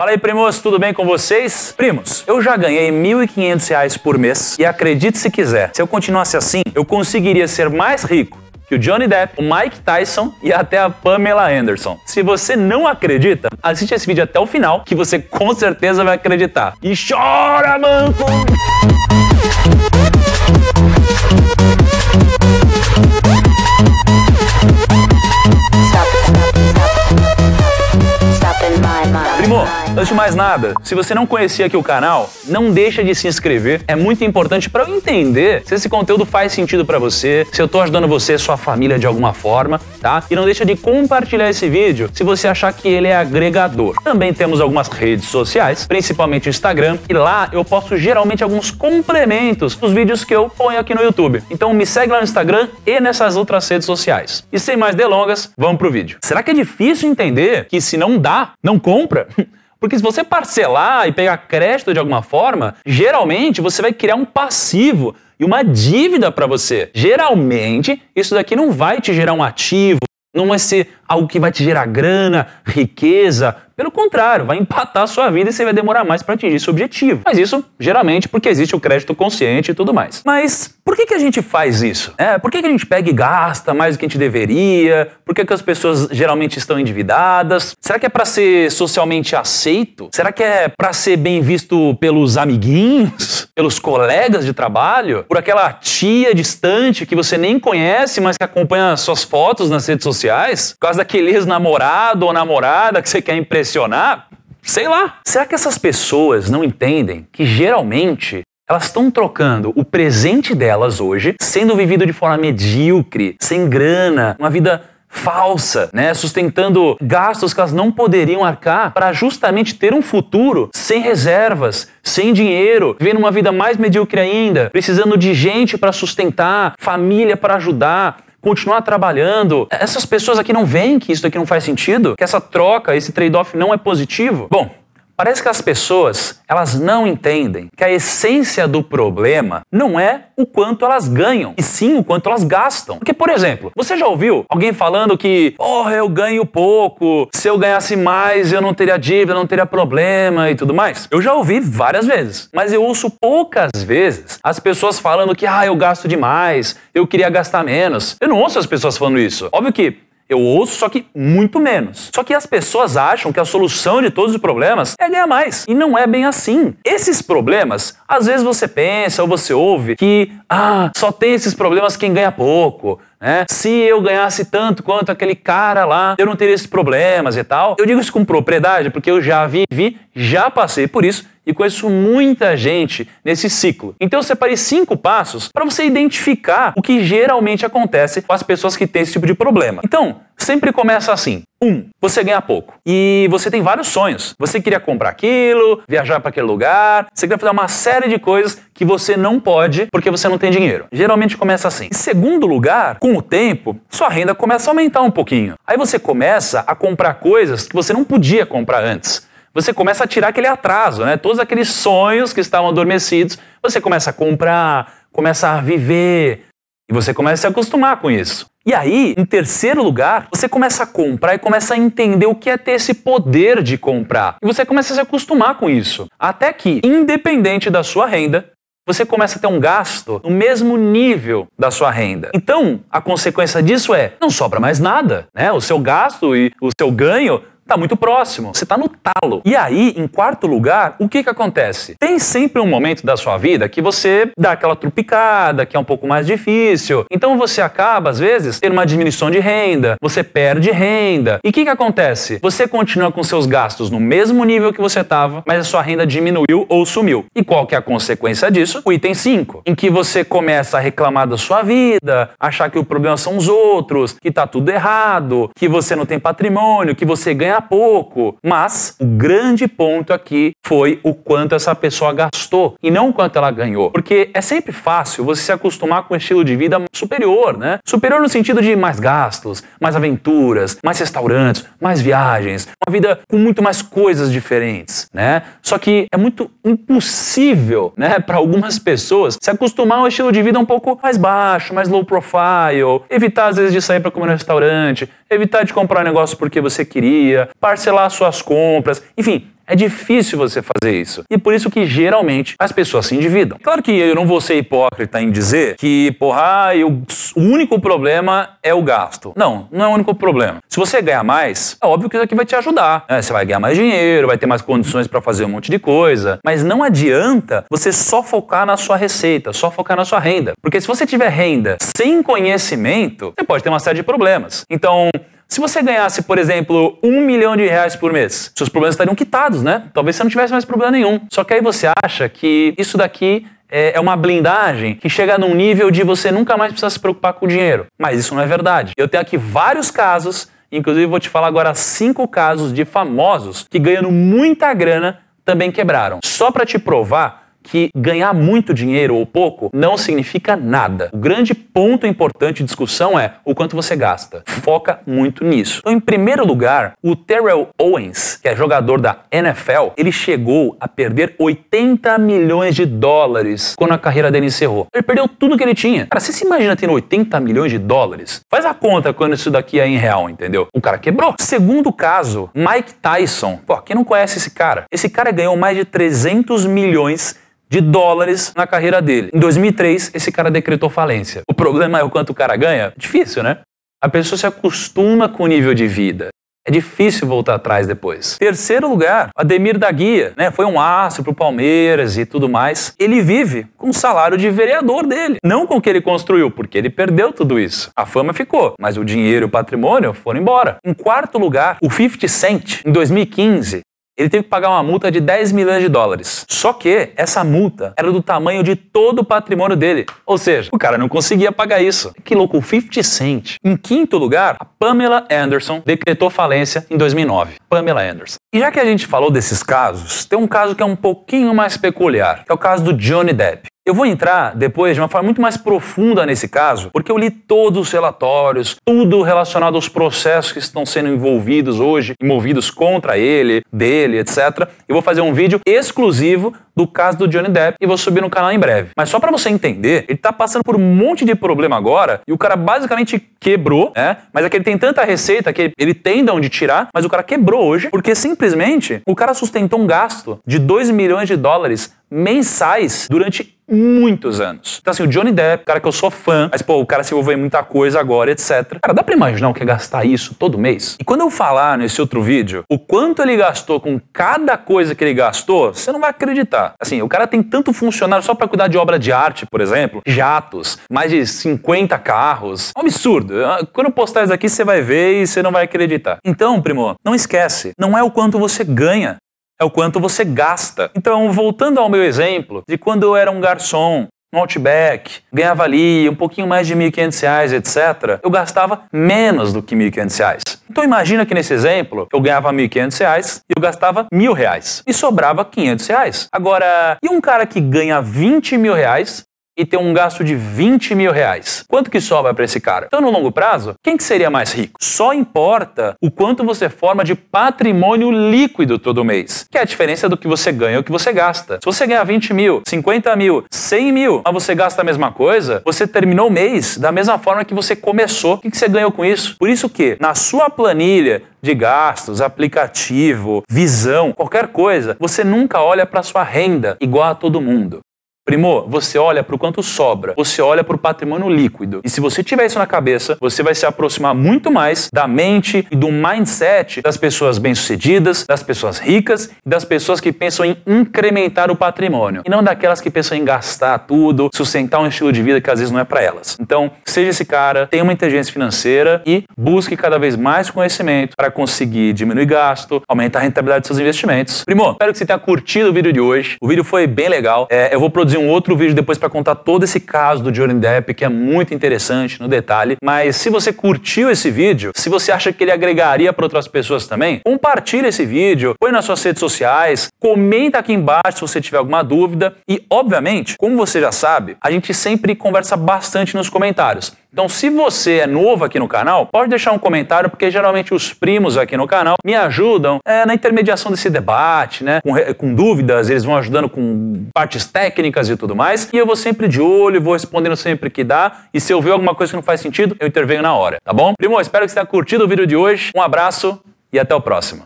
Fala aí, primos, tudo bem com vocês? Primos, eu já ganhei R$ 1.500 por mês e acredite se quiser, se eu continuasse assim, eu conseguiria ser mais rico que o Johnny Depp, o Mike Tyson e até a Pamela Anderson. Se você não acredita, assiste esse vídeo até o final que você com certeza vai acreditar. E chora, manco! Antes de mais nada, se você não conhecia aqui o canal, não deixa de se inscrever. É muito importante para eu entender se esse conteúdo faz sentido para você, se eu tô ajudando você e sua família de alguma forma, tá? E não deixa de compartilhar esse vídeo se você achar que ele é agregador. Também temos algumas redes sociais, principalmente o Instagram, e lá eu posto geralmente alguns complementos dos vídeos que eu ponho aqui no YouTube. Então me segue lá no Instagram e nessas outras redes sociais. E sem mais delongas, vamos pro vídeo. Será que é difícil entender que se não dá, não compra? Porque se você parcelar e pegar crédito de alguma forma, geralmente você vai criar um passivo e uma dívida para você. Geralmente, isso daqui não vai te gerar um ativo, não vai é ser algo que vai te gerar grana, riqueza. Pelo contrário, vai empatar a sua vida e você vai demorar mais para atingir seu objetivo. Mas isso, geralmente, porque existe o crédito consciente e tudo mais. Mas por que, que a gente faz isso? É, por que, que a gente pega e gasta mais do que a gente deveria? Por que, que as pessoas geralmente estão endividadas? Será que é para ser socialmente aceito? Será que é para ser bem visto pelos amiguinhos? pelos colegas de trabalho, por aquela tia distante que você nem conhece, mas que acompanha suas fotos nas redes sociais, por causa daquele ex-namorado ou namorada que você quer impressionar, sei lá. Será que essas pessoas não entendem que geralmente elas estão trocando o presente delas hoje, sendo vivido de forma medíocre, sem grana, uma vida falsa, né? Sustentando gastos que elas não poderiam arcar para justamente ter um futuro sem reservas, sem dinheiro, vivendo uma vida mais medíocre ainda, precisando de gente para sustentar, família para ajudar, continuar trabalhando. Essas pessoas aqui não veem que isso aqui não faz sentido, que essa troca, esse trade-off não é positivo. Bom, Parece que as pessoas, elas não entendem que a essência do problema não é o quanto elas ganham, e sim o quanto elas gastam. Porque, por exemplo, você já ouviu alguém falando que, oh, eu ganho pouco, se eu ganhasse mais eu não teria dívida, não teria problema e tudo mais? Eu já ouvi várias vezes, mas eu ouço poucas vezes as pessoas falando que, ah, eu gasto demais, eu queria gastar menos. Eu não ouço as pessoas falando isso. Óbvio que eu ouço, só que muito menos. Só que as pessoas acham que a solução de todos os problemas é ganhar mais. E não é bem assim. Esses problemas, às vezes você pensa ou você ouve que, ah, só tem esses problemas quem ganha pouco né? Se eu ganhasse tanto quanto aquele cara lá, eu não teria esses problemas e tal. Eu digo isso com propriedade porque eu já vivi, já passei por isso e conheço muita gente nesse ciclo. Então eu separei cinco passos para você identificar o que geralmente acontece com as pessoas que têm esse tipo de problema. Então, sempre começa assim. Um, você ganha pouco e você tem vários sonhos. Você queria comprar aquilo, viajar para aquele lugar, você queria fazer uma série de coisas que você não pode porque você não tem dinheiro. Geralmente começa assim. Em segundo lugar, com o tempo, sua renda começa a aumentar um pouquinho. Aí você começa a comprar coisas que você não podia comprar antes você começa a tirar aquele atraso, né? Todos aqueles sonhos que estavam adormecidos, você começa a comprar, começa a viver, e você começa a se acostumar com isso. E aí, em terceiro lugar, você começa a comprar e começa a entender o que é ter esse poder de comprar. E você começa a se acostumar com isso. Até que, independente da sua renda, você começa a ter um gasto no mesmo nível da sua renda. Então, a consequência disso é não sobra mais nada, né? O seu gasto e o seu ganho Está muito próximo, você está no talo. E aí, em quarto lugar, o que, que acontece? Tem sempre um momento da sua vida que você dá aquela trupicada, que é um pouco mais difícil. Então você acaba, às vezes, tendo uma diminuição de renda, você perde renda. E o que, que acontece? Você continua com seus gastos no mesmo nível que você estava, mas a sua renda diminuiu ou sumiu. E qual que é a consequência disso? O item 5, em que você começa a reclamar da sua vida, achar que o problema são os outros, que tá tudo errado, que você não tem patrimônio, que você ganha pouco. Mas o grande ponto aqui foi o quanto essa pessoa gastou e não o quanto ela ganhou. Porque é sempre fácil você se acostumar com um estilo de vida superior, né? Superior no sentido de mais gastos, mais aventuras, mais restaurantes, mais viagens, uma vida com muito mais coisas diferentes, né? Só que é muito impossível, né, para algumas pessoas se acostumar a um estilo de vida um pouco mais baixo, mais low profile, evitar às vezes de sair para comer no restaurante, evitar de comprar um negócio porque você queria, parcelar suas compras, enfim, é difícil você fazer isso. E por isso que geralmente as pessoas se endividam. Claro que eu não vou ser hipócrita em dizer que, porra, ah, eu, o único problema é o gasto. Não, não é o único problema. Se você ganhar mais, é óbvio que isso aqui vai te ajudar. Né? Você vai ganhar mais dinheiro, vai ter mais condições para fazer um monte de coisa. Mas não adianta você só focar na sua receita, só focar na sua renda. Porque se você tiver renda sem conhecimento, você pode ter uma série de problemas. Então, se você ganhasse, por exemplo, um milhão de reais por mês, seus problemas estariam quitados, né? Talvez você não tivesse mais problema nenhum. Só que aí você acha que isso daqui é, é uma blindagem que chega num nível de você nunca mais precisar se preocupar com o dinheiro. Mas isso não é verdade. Eu tenho aqui vários casos, inclusive vou te falar agora cinco casos de famosos que ganhando muita grana também quebraram. Só para te provar que ganhar muito dinheiro ou pouco não significa nada. O grande ponto importante de discussão é o quanto você gasta. Foca muito nisso. Então, em primeiro lugar, o Terrell Owens, que é jogador da NFL, ele chegou a perder 80 milhões de dólares quando a carreira dele encerrou. Ele perdeu tudo que ele tinha. Cara, você se imagina tendo 80 milhões de dólares? Faz a conta quando isso daqui é em real, entendeu? O cara quebrou. Segundo caso, Mike Tyson. Pô, quem não conhece esse cara? Esse cara ganhou mais de 300 milhões de dólares na carreira dele. Em 2003, esse cara decretou falência. O problema é o quanto o cara ganha? Difícil, né? A pessoa se acostuma com o nível de vida. É difícil voltar atrás depois. Terceiro lugar, Ademir da Guia, né? Foi um astro pro Palmeiras e tudo mais. Ele vive com o salário de vereador dele, não com o que ele construiu, porque ele perdeu tudo isso. A fama ficou, mas o dinheiro e o patrimônio foram embora. Em quarto lugar, o 50 Cent, em 2015, ele teve que pagar uma multa de 10 milhões de dólares. Só que essa multa era do tamanho de todo o patrimônio dele. Ou seja, o cara não conseguia pagar isso. Que louco, 50 Cent. Em quinto lugar, a Pamela Anderson decretou falência em 2009. Pamela Anderson. E já que a gente falou desses casos, tem um caso que é um pouquinho mais peculiar, que é o caso do Johnny Depp. Eu vou entrar depois de uma forma muito mais profunda nesse caso, porque eu li todos os relatórios, tudo relacionado aos processos que estão sendo envolvidos hoje, envolvidos contra ele, dele, etc. Eu vou fazer um vídeo exclusivo do caso do Johnny Depp e vou subir no canal em breve. Mas só para você entender, ele tá passando por um monte de problema agora e o cara basicamente quebrou, né? Mas é que ele tem tanta receita que ele tem de onde tirar, mas o cara quebrou hoje porque simplesmente o cara sustentou um gasto de 2 milhões de dólares mensais durante muitos anos. Então, assim, o Johnny Depp, cara que eu sou fã, mas, pô, o cara se envolveu em muita coisa agora, etc. Cara, dá pra imaginar o que é gastar isso todo mês? E quando eu falar nesse outro vídeo o quanto ele gastou com cada coisa que ele gastou, você não vai acreditar. Assim, o cara tem tanto funcionário só para cuidar de obra de arte, por exemplo, jatos, mais de 50 carros. É um absurdo. Ah, quando eu postar isso aqui, você vai ver e você não vai acreditar. Então, primo, não esquece, não é o quanto você ganha, é o quanto você gasta. Então, voltando ao meu exemplo de quando eu era um garçom no Outback, ganhava ali um pouquinho mais de R$ 1.500, etc., eu gastava menos do que R$ 1.500. Então imagina que nesse exemplo, eu ganhava R$ 1.500 e eu gastava R$ 1.000 e sobrava R$ 500. Agora, e um cara que ganha R$ mil reais e ter um gasto de 20 mil reais. Quanto que sobra para esse cara? Então, no longo prazo, quem que seria mais rico? Só importa o quanto você forma de patrimônio líquido todo mês, que é a diferença do que você ganha e o que você gasta. Se você ganhar 20 mil, 50 mil, 100 mil, mas você gasta a mesma coisa, você terminou o mês da mesma forma que você começou. O que, que você ganhou com isso? Por isso que, na sua planilha, de gastos, aplicativo, visão, qualquer coisa, você nunca olha para sua renda igual a todo mundo. Primo, você olha para o quanto sobra, você olha para o patrimônio líquido. E se você tiver isso na cabeça, você vai se aproximar muito mais da mente e do mindset das pessoas bem-sucedidas, das pessoas ricas e das pessoas que pensam em incrementar o patrimônio. E não daquelas que pensam em gastar tudo, sustentar um estilo de vida que às vezes não é para elas. Então, seja esse cara, tenha uma inteligência financeira e busque cada vez mais conhecimento para conseguir diminuir gasto, aumentar a rentabilidade dos seus investimentos. Primo, espero que você tenha curtido o vídeo de hoje. O vídeo foi bem legal. É, eu vou produzir um outro vídeo depois para contar todo esse caso do Johnny Depp, que é muito interessante no detalhe. Mas se você curtiu esse vídeo, se você acha que ele agregaria para outras pessoas também, compartilha esse vídeo, põe nas suas redes sociais, comenta aqui embaixo se você tiver alguma dúvida e, obviamente, como você já sabe, a gente sempre conversa bastante nos comentários. Então, se você é novo aqui no canal, pode deixar um comentário, porque geralmente os primos aqui no canal me ajudam é, na intermediação desse debate, né? Com, com, dúvidas, eles vão ajudando com partes técnicas e tudo mais. E eu vou sempre de olho, vou respondendo sempre que dá. E se eu ver alguma coisa que não faz sentido, eu intervenho na hora, tá bom? Primo, espero que você tenha curtido o vídeo de hoje. Um abraço e até o próximo.